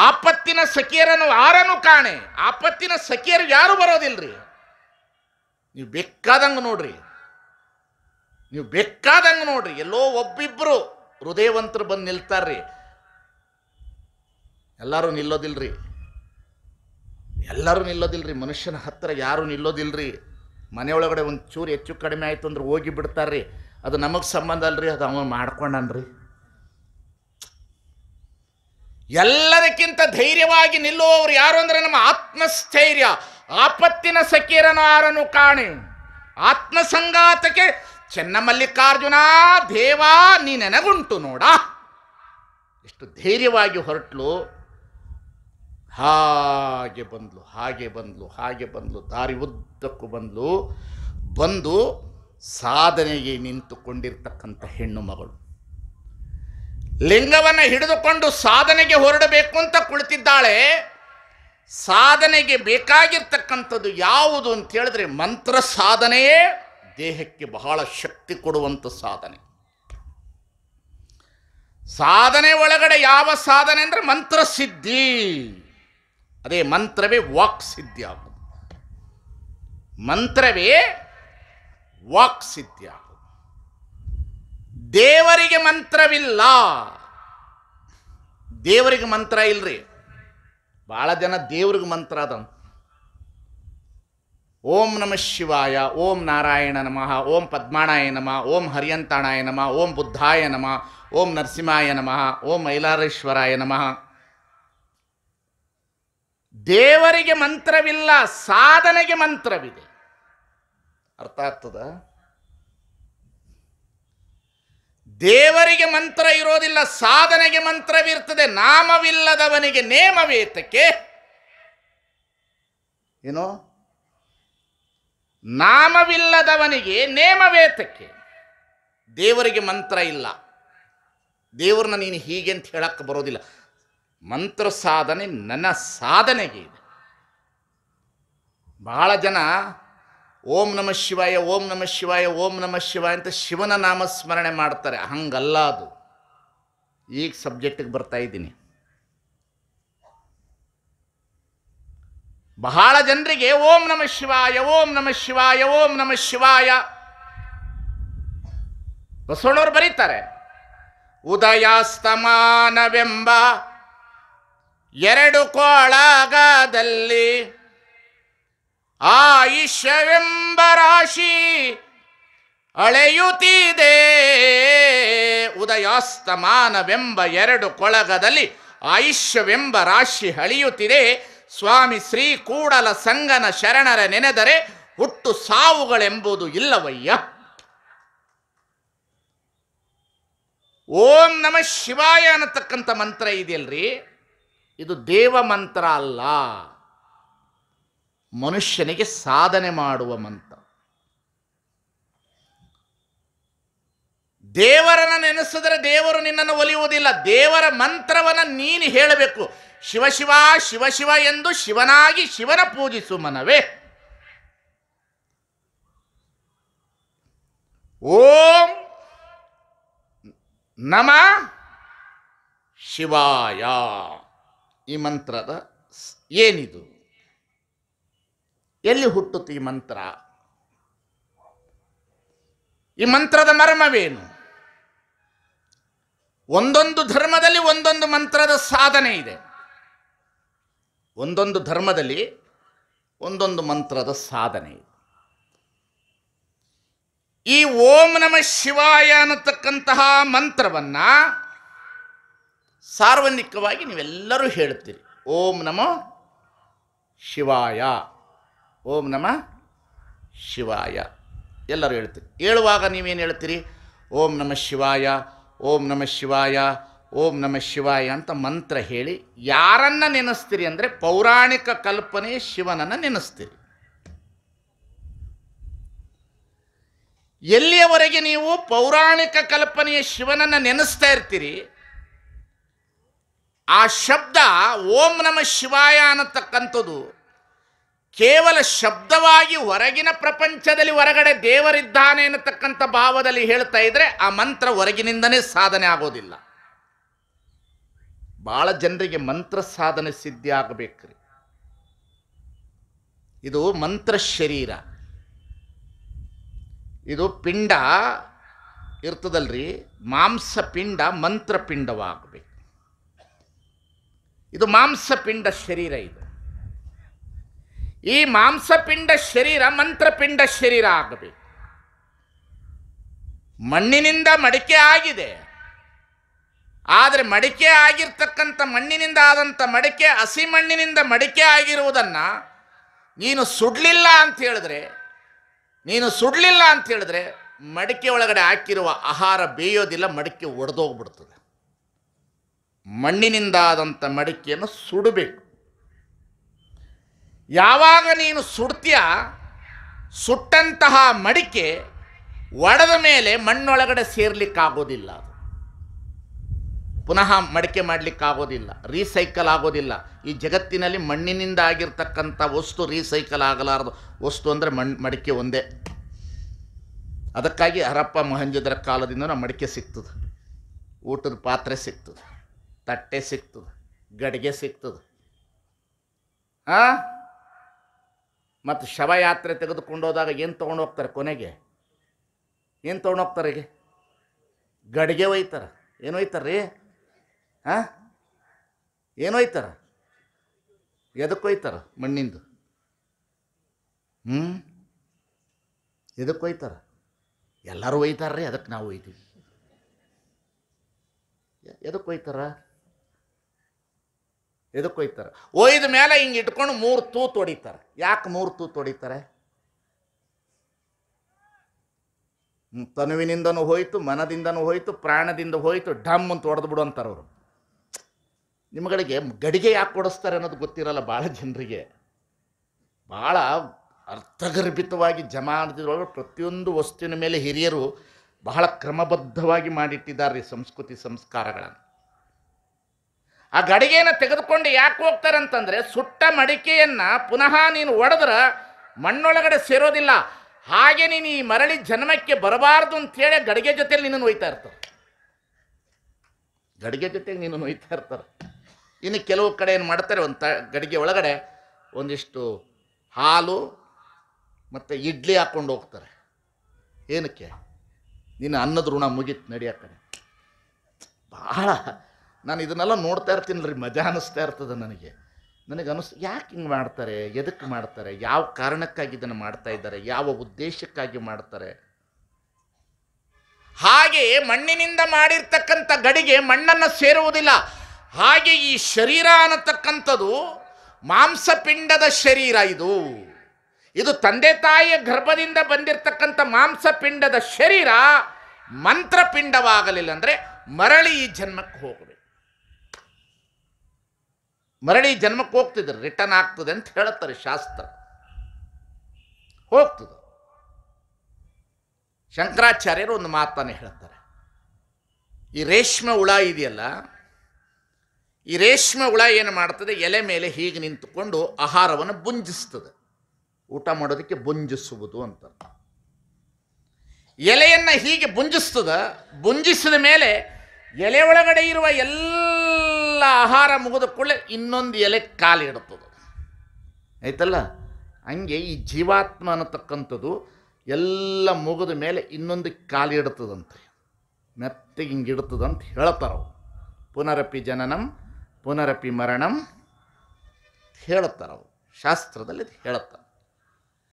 ಆಪತ್ತಿನ ಸಖಿಯರನ್ನು ಯಾರನ್ನು ಕಾಣೆ ಆಪತ್ತಿನ ಸಖಿಯರು ಯಾರು ಬರೋದಿಲ್ರಿ ನೀವು ಬೇಕಾದಂಗೆ ನೋಡ್ರಿ ನೀವು ಬೇಕಾದಂಗೆ ನೋಡ್ರಿ ಎಲ್ಲೋ ಒಬ್ಬಿಬ್ರು ಹೃದಯವಂತರು ಬಂದು ನಿಲ್ತಾರ್ರಿ ಎಲ್ಲರೂ ನಿಲ್ಲೋದಿಲ್ರಿ ಎಲ್ಲರೂ ನಿಲ್ಲೋದಿಲ್ರಿ ಮನುಷ್ಯನ ಹತ್ತಿರ ಯಾರೂ ನಿಲ್ಲೋದಿಲ್ರಿ ಮನೆಯೊಳಗಡೆ ಒಂದು ಚೂರು ಹೆಚ್ಚು ಕಡಿಮೆ ಆಯಿತು ಅಂದ್ರೆ ಹೋಗಿ ಬಿಡ್ತಾರ್ರಿ ಅದು ನಮಗೆ ಸಂಬಂಧ ಅಲ್ರಿ ಅದು ಅವನು ಮಾಡ್ಕೊಂಡನ್ರಿ ಎಲ್ಲದಕ್ಕಿಂತ ಧೈರ್ಯವಾಗಿ ನಿಲ್ಲುವವರು ಯಾರು ಅಂದ್ರೆ ನಮ್ಮ ಆತ್ಮಸ್ಥೈರ್ಯ ಆಪತ್ತಿನ ಸಕೀರನಾರನು ಕಾಣಿ ಆತ್ಮಸಂಗಾತಕ್ಕೆ ಚೆನ್ನಮಲ್ಲಿಕಾರ್ಜುನ ದೇವಾ ನೀ ನೆನಗುಂಟು ನೋಡ ಎಷ್ಟು ಧೈರ್ಯವಾಗಿ ಹೊರಟ್ಲು ಹಾಗೆ ಬಂದ್ಲು ಹಾಗೆ ಬಂದ್ಲು ಹಾಗೆ ಬಂದ್ಲು ದಾರಿ ಉದ್ದಕ್ಕೂ ಬಂದ್ಲು ಬಂದು ಸಾಧನೆಗೆ ನಿಂತುಕೊಂಡಿರ್ತಕ್ಕಂಥ ಹೆಣ್ಣು ಮಗಳು ಲಿಂಗವನ್ನು ಹಿಡಿದುಕೊಂಡು ಸಾಧನೆಗೆ ಹೊರಡಬೇಕು ಅಂತ ಕುಳಿತಿದ್ದಾಳೆ ಸಾಧನೆಗೆ ಬೇಕಾಗಿರ್ತಕ್ಕಂಥದ್ದು ಯಾವುದು ಅಂತ ಹೇಳಿದ್ರೆ ಮಂತ್ರ ಸಾಧನೆಯೇ ದೇಹಕ್ಕೆ ಬಹಳ ಶಕ್ತಿ ಕೊಡುವಂಥ ಸಾಧನೆ ಸಾಧನೆ ಒಳಗಡೆ ಯಾವ ಸಾಧನೆ ಅಂದರೆ ಮಂತ್ರಸಿದ್ಧಿ ಅದೇ ಮಂತ್ರವೇ ವಾಕ್ ಸಿದ್ಧಿ ಮಂತ್ರವೇ ವಾಕ್ ಸಿದ್ಧಿ ದೇವರಿಗೆ ಮಂತ್ರವಿಲ್ಲ ದೇವರಿಗೆ ಮಂತ್ರ ಇಲ್ರಿ ಭಾಳ ಜನ ದೇವ್ರಿಗೆ ಮಂತ್ರ ಅದ ಓಂ ನಮಃ ಶಿವಾಯ ಓಂ ನಾರಾಯಣ ನಮಃ ಓಂ ಪದ್ಮಾಣಾಯ ನಮಃ ಓಂ ಹರಿಯಂತಾಣಾಯ ನಮಃ ಓಂ ಬುದ್ಧಾಯ ನಮಃ ಓಂ ನರಸಿಂಹಾಯ ನಮಃ ಓಂ ಮೈಲಾರೇಶ್ವರಾಯ ನಮಃ ದೇವರಿಗೆ ಮಂತ್ರವಿಲ್ಲ ಸಾಧನೆಗೆ ಮಂತ್ರವಿದೆ ಅರ್ಥ ಆಗ್ತದ ದೇವರಿಗೆ ಮಂತ್ರ ಇರೋದಿಲ್ಲ ಸಾಧನೆಗೆ ಮಂತ್ರವಿರ್ತದೆ ನಾಮವಿಲ್ಲದವನಿಗೆ ನೇಮವೇತಕ್ಕೆ ಏನೋ ನಾಮವಿಲ್ಲದವನಿಗೆ ನೇಮವೇತಕ್ಕೆ ದೇವರಿಗೆ ಮಂತ್ರ ಇಲ್ಲ ದೇವ್ರನ್ನ ನೀನು ಹೀಗೆ ಅಂತ ಹೇಳಕ್ಕೆ ಬರೋದಿಲ್ಲ ಮಂತ್ರ ಸಾಧನೆ ನನ್ನ ಸಾಧನೆಗೆ ಇದೆ ಬಹಳ ಜನ ಓಂ ನಮ ಶಿವಾಯ ಓಂ ನಮ ಶಿವಾಯ ಓಂ ನಮಃ ಶಿವಾಯ ಅಂತ ಶಿವನ ನಾಮಸ್ಮರಣೆ ಮಾಡ್ತಾರೆ ಹಂಗಲ್ಲ ಅದು ಈಗ ಸಬ್ಜೆಕ್ಟಿಗೆ ಬರ್ತಾ ಇದ್ದೀನಿ ಬಹಳ ಜನರಿಗೆ ಓಂ ನಮ ಶಿವಾಯ ಓಂ ನಮ ಶಿವಾಯ ಓಂ ನಮ ಶಿವಾಯ ಬಸವಣ್ಣವ್ರು ಬರೀತಾರೆ ಉದಯಾಸ್ತಮಾನವೆಂಬ ಎರಡು ಕೋಳಾಗದಲ್ಲಿ ಆಯುಷ್ಯವೆಂಬ ರಾಶಿ ಅಳೆಯುತ್ತಿದೆ ಉದಯಾಸ್ತಮಾನವೆಂಬ ಎರಡು ಕೊಳಗದಲ್ಲಿ ಆಯುಷ್ಯವೆಂಬ ರಾಶಿ ಅಳೆಯುತ್ತಿದೆ ಸ್ವಾಮಿ ಶ್ರೀ ಕೂಡಲ ಸಂಗನ ಶರಣರ ನೆನೆದರೆ ಹುಟ್ಟು ಸಾವುಗಳೆಂಬುದು ಇಲ್ಲವಯ್ಯ ಓಂ ನಮ ಶಿವಾಯ ಅನ್ನತಕ್ಕಂಥ ಮಂತ್ರ ಇದೆಯಲ್ರಿ ಇದು ದೇವ ಮಂತ್ರ ಅಲ್ಲ ಮನುಷ್ಯನಿಗೆ ಸಾಧನೆ ಮಾಡುವ ಮಂತ್ರ ದೇವರನ್ನು ನೆನೆಸಿದ್ರೆ ದೇವರು ನಿನ್ನನ್ನು ಒಲಿಯುವುದಿಲ್ಲ ದೇವರ ಮಂತ್ರವನ್ನು ನೀನು ಹೇಳಬೇಕು ಶಿವಶಿವ ಶಿವಶಿವ ಎಂದು ಶಿವನಾಗಿ ಶಿವನ ಪೂಜಿಸು ಮನವೇ ಓಂ ನಮ ಶಿವಾಯ ಈ ಮಂತ್ರದ ಏನಿದು ಎಲ್ಲಿ ಹುಟ್ಟುತ್ತೆ ಈ ಮಂತ್ರ ಈ ಮಂತ್ರದ ಮರ್ಮವೇನು ಒಂದೊಂದು ಧರ್ಮದಲ್ಲಿ ಒಂದೊಂದು ಮಂತ್ರದ ಸಾಧನೆ ಇದೆ ಒಂದೊಂದು ಧರ್ಮದಲ್ಲಿ ಒಂದೊಂದು ಮಂತ್ರದ ಸಾಧನೆ ಇದೆ ಈ ಓಂ ನಮ ಶಿವಾಯ ಅನ್ನತಕ್ಕಂತಹ ಮಂತ್ರವನ್ನು ಸಾರ್ವನಿಕವಾಗಿ ನೀವೆಲ್ಲರೂ ಹೇಳ್ತೀರಿ ಓಂ ನಮ ಶಿವಾಯ ಓಂ ನಮ ಶಿವಾಯ ಎಲ್ಲರೂ ಹೇಳ್ತೀರಿ ಹೇಳುವಾಗ ನೀವೇನು ಹೇಳ್ತೀರಿ ಓಂ ನಮ ಶಿವಾಯ ಓಂ ನಮ ಶಿವಾಯ ಓಂ ನಮ ಶಿವಾಯ ಅಂತ ಮಂತ್ರ ಹೇಳಿ ಯಾರನ್ನು ನೆನೆಸ್ತೀರಿ ಅಂದರೆ ಪೌರಾಣಿಕ ಕಲ್ಪನೆ ಶಿವನನ್ನು ನೆನೆಸ್ತೀರಿ ಎಲ್ಲಿಯವರೆಗೆ ನೀವು ಪೌರಾಣಿಕ ಕಲ್ಪನೆಯ ಶಿವನನ್ನು ನೆನೆಸ್ತಾ ಇರ್ತೀರಿ ಆ ಶಬ್ದ ಓಂ ನಮ ಶಿವಾಯ ಅನ್ನತಕ್ಕಂಥದ್ದು ಕೇವಲ ಶಬ್ದವಾಗಿ ಹೊರಗಿನ ಪ್ರಪಂಚದಲ್ಲಿ ಹೊರಗಡೆ ದೇವರಿದ್ದಾನೆ ಅನ್ನತಕ್ಕಂಥ ಭಾವದಲ್ಲಿ ಹೇಳ್ತಾ ಇದ್ರೆ ಆ ಮಂತ್ರ ಹೊರಗಿನಿಂದನೇ ಸಾಧನೆ ಆಗೋದಿಲ್ಲ ಬಹಳ ಜನರಿಗೆ ಮಂತ್ರ ಸಾಧನೆ ಸಿದ್ಧಿ ಆಗಬೇಕ್ರಿ ಇದು ಮಂತ್ರ ಶರೀರ ಇದು ಪಿಂಡ ಇರ್ತದಲ್ರಿ ಮಾಂಸ ಪಿಂಡ ಮಂತ್ರ ಪಿಂಡವಾಗಬೇಕು ಇದು ಮಾಂಸಪಿಂಡ ಶರೀರ ಇದು ಈ ಮಾಂಸಪಿಂಡ ಶರೀರ ಮಂತ್ರಪಿಂಡ ಶರೀರ ಆಗಬೇಕು ಮಣ್ಣಿನಿಂದ ಮಡಿಕೆ ಆಗಿದೆ ಆದರೆ ಮಡಿಕೆ ಆಗಿರ್ತಕ್ಕಂಥ ಮಣ್ಣಿನಿಂದ ಆದಂಥ ಮಡಿಕೆ ಹಸಿ ಮಣ್ಣಿನಿಂದ ಮಡಿಕೆ ಆಗಿರುವುದನ್ನು ನೀನು ಸುಡಲಿಲ್ಲ ಅಂತ ಹೇಳಿದ್ರೆ ನೀನು ಸುಡಲಿಲ್ಲ ಅಂತ ಹೇಳಿದ್ರೆ ಮಡಿಕೆ ಒಳಗಡೆ ಹಾಕಿರುವ ಆಹಾರ ಬೇಯೋದಿಲ್ಲ ಮಡಿಕೆ ಒಡೆದೋಗ್ಬಿಡ್ತದೆ ಮಣ್ಣಿನಿಂದಾದಂಥ ಮಡಿಕೆಯನ್ನು ಸುಡಬೇಕು ಯಾವಾಗ ನೀನು ಸುಡ್ತೀಯ ಸುಟ್ಟಂತಹ ಮಡಿಕೆ ಒಡೆದ ಮೇಲೆ ಮಣ್ಣೊಳಗಡೆ ಸೇರ್ಲಿಕ್ಕಾಗೋದಿಲ್ಲ ಅದು ಪುನಃ ಮಡಿಕೆ ಮಾಡಲಿಕ್ಕಾಗೋದಿಲ್ಲ ರೀಸೈಕಲ್ ಆಗೋದಿಲ್ಲ ಈ ಜಗತ್ತಿನಲ್ಲಿ ಮಣ್ಣಿನಿಂದ ಆಗಿರ್ತಕ್ಕಂಥ ವಸ್ತು ರೀಸೈಕಲ್ ಆಗಲಾರದು ವಸ್ತು ಅಂದರೆ ಮಣ್ಣು ಮಡಿಕೆ ಒಂದೇ ಅದಕ್ಕಾಗಿ ಹರಪ್ಪ ಮೊಹಂಜದರ ಕಾಲದಿಂದ ಮಡಿಕೆ ಸಿಗ್ತದೆ ಊಟದ ಪಾತ್ರೆ ಸಿಗ್ತದೆ ತಟ್ಟೆ ಸಿಗ್ತದೆ ಗಡಿಗೆ ಸಿಗ್ತದೆ ಆ ಮತ್ತು ಶವಯಾತ್ರೆ ತೆಗೆದುಕೊಂಡು ಹೋದಾಗ ಏನು ತೊಗೊಂಡು ಹೋಗ್ತಾರೆ ಕೊನೆಗೆ ಏನು ತೊಗೊಂಡು ಹೋಗ್ತಾರೆ ಈಗ ಗಡಿಗೆ ಒಯ್ತಾರೆ ಏನು ಒಯ್ತಾರೆ ರೀ ಹಾಂ ಏನು ಒಯ್ತಾರೆ ಎದಕ್ಕೆ ಒಯ್ತಾರೆ ಮಣ್ಣಿಂದು ಹ್ಞೂ ಎದಕ್ಕೆ ಒಯ್ತಾರೆ ಎಲ್ಲರೂ ಒಯ್ತಾರ್ರಿ ಅದಕ್ಕೆ ನಾವು ಒಯ್ತೀವಿ ಎದಕ್ಕೆ ಒಯ್ತಾರ ಇದಕ್ಕೆ ಒಯ್ತಾರೆ ಒಯ್ದ ಮೇಲೆ ಹಿಂಗೆ ಇಟ್ಕೊಂಡು ಮೂರು ತೂ ತೊಡಿತಾರೆ ಯಾಕೆ ಮೂರು ತೂ ತೊಡಿತಾರೆ ತನುವಿನಿಂದನೂ ಹೋಯಿತು ಮನದಿಂದನೂ ಹೋಯಿತು ಪ್ರಾಣದಿಂದ ಹೋಯಿತು ಡಮ್ ಅಂತ ಹೊಡೆದು ಬಿಡು ಅಂತಾರೆ ಅವರು ನಿಮ್ಗಳಿಗೆ ಗಡಿಗೆ ಯಾಕೆ ಕೊಡಿಸ್ತಾರೆ ಅನ್ನೋದು ಗೊತ್ತಿರಲ್ಲ ಭಾಳ ಜನರಿಗೆ ಭಾಳ ಅರ್ಥಗರ್ಭಿತವಾಗಿ ಜಮಾನದೊಳಗೆ ಪ್ರತಿಯೊಂದು ವಸ್ತುವಿನ ಮೇಲೆ ಹಿರಿಯರು ಬಹಳ ಕ್ರಮಬದ್ಧವಾಗಿ ಮಾಡಿಟ್ಟಿದ್ದಾರೆ ಸಂಸ್ಕೃತಿ ಸಂಸ್ಕಾರಗಳನ್ನು ಆ ಗಡಿಗೆಯನ್ನು ತೆಗೆದುಕೊಂಡು ಯಾಕೆ ಹೋಗ್ತಾರೆ ಅಂತಂದರೆ ಸುಟ್ಟ ಮಡಿಕೆಯನ್ನು ಪುನಃ ನೀನು ಒಡೆದ್ರೆ ಮಣ್ಣೊಳಗಡೆ ಸೇರೋದಿಲ್ಲ ಹಾಗೆ ನೀನು ಈ ಮರಳಿ ಜನ್ಮಕ್ಕೆ ಬರಬಾರ್ದು ಅಂತೇಳಿ ಗಡಿಗೆ ಜೊತೆಲಿ ನಿನ್ನನ್ನು ಒಯ್ತಾ ಇರ್ತಾರೆ ಗಡಿಗೆ ಜೊತೆಗೆ ನೀನು ಹೊಯ್ತಾ ಇರ್ತಾರೆ ಇನ್ನು ಕೆಲವು ಕಡೆ ಏನು ಮಾಡ್ತಾರೆ ಒಂದು ತ ಗಡಿಗೆ ಒಳಗಡೆ ಒಂದಿಷ್ಟು ಹಾಲು ಮತ್ತು ಇಡ್ಲಿ ಹಾಕ್ಕೊಂಡು ಹೋಗ್ತಾರೆ ಏನಕ್ಕೆ ನಿನ್ನ ಅನ್ನದ ಋಣ ಮುಗೀತು ನಡೆಯೋ ಕಡೆ ಭಾಳ ನಾನು ಇದನ್ನೆಲ್ಲ ನೋಡ್ತಾ ಇರ್ತೀನಿ ರೀ ಮಜಾ ಅನ್ನಿಸ್ತಾ ಇರ್ತದೆ ನನಗೆ ನನಗೆ ಅನಿಸ್ ಯಾಕೆ ಹಿಂಗೆ ಮಾಡ್ತಾರೆ ಎದಕ್ಕೆ ಮಾಡ್ತಾರೆ ಯಾವ ಕಾರಣಕ್ಕಾಗಿ ಇದನ್ನು ಮಾಡ್ತಾ ಇದ್ದಾರೆ ಯಾವ ಉದ್ದೇಶಕ್ಕಾಗಿ ಮಾಡ್ತಾರೆ ಹಾಗೆ ಮಣ್ಣಿನಿಂದ ಮಾಡಿರ್ತಕ್ಕಂಥ ಗಡಿಗೆ ಮಣ್ಣನ್ನು ಸೇರುವುದಿಲ್ಲ ಹಾಗೆ ಈ ಶರೀರ ಅನ್ನತಕ್ಕಂಥದ್ದು ಮಾಂಸಪಿಂಡದ ಶರೀರ ಇದು ಇದು ತಂದೆ ತಾಯಿಯ ಗರ್ಭದಿಂದ ಬಂದಿರತಕ್ಕಂಥ ಮಾಂಸಪಿಂಡದ ಶರೀರ ಮಂತ್ರಪಿಂಡವಾಗಲಿಲ್ಲ ಅಂದರೆ ಮರಳಿ ಈ ಜನ್ಮಕ್ಕೆ ಹೋಗಬೇಕು ಮರಳಿ ಜನ್ಮಕ್ಕೆ ಹೋಗ್ತಿದ್ರು ರಿಟರ್ನ್ ಆಗ್ತದೆ ಅಂತ ಹೇಳುತ್ತಾರೆ ಶಾಸ್ತ್ರ ಹೋಗ್ತದೆ ಶಂಕರಾಚಾರ್ಯರು ಒಂದು ಮಾತನ್ನು ಹೇಳ್ತಾರೆ ಈ ರೇಷ್ಮೆ ಹುಳ ಇದೆಯಲ್ಲ ಈ ರೇಷ್ಮೆ ಹುಳ ಏನು ಮಾಡ್ತದೆ ಎಲೆ ಮೇಲೆ ಹೀಗೆ ನಿಂತುಕೊಂಡು ಆಹಾರವನ್ನು ಬುಂಜಿಸ್ತದೆ ಊಟ ಮಾಡೋದಕ್ಕೆ ಬುಂಜಿಸುವುದು ಅಂತ ಎಲೆಯನ್ನು ಹೀಗೆ ಬುಂಜಿಸ್ತದೆ ಬುಂಜಿಸಿದ ಮೇಲೆ ಎಲೆ ಒಳಗಡೆ ಇರುವ ಎಲ್ಲ ಆಹಾರ ಮುಗಿದ ಕೂಡಲೇ ಇನ್ನೊಂದು ಎಲೆ ಕಾಲಿಡುತ್ತದೆ ಆಯ್ತಲ್ಲ ಹಂಗೆ ಈ ಜೀವಾತ್ಮ ಅನ್ನತಕ್ಕಂಥದ್ದು ಎಲ್ಲ ಮುಗಿದ ಮೇಲೆ ಇನ್ನೊಂದು ಕಾಲಿಡ್ತದಂತೆ ಮೆತ್ತಗೆ ಹಿಂಗೆ ಇಡ್ತದಂತ ಹೇಳ್ತಾರೆ ಅವು ಪುನರಪಿ ಜನನಂ ಪುನರಪಿ ಮರಣಂ ಹೇಳ್ತಾರೆ ಅವು ಶಾಸ್ತ್ರದಲ್ಲಿ ಹೇಳುತ್ತಾರೆ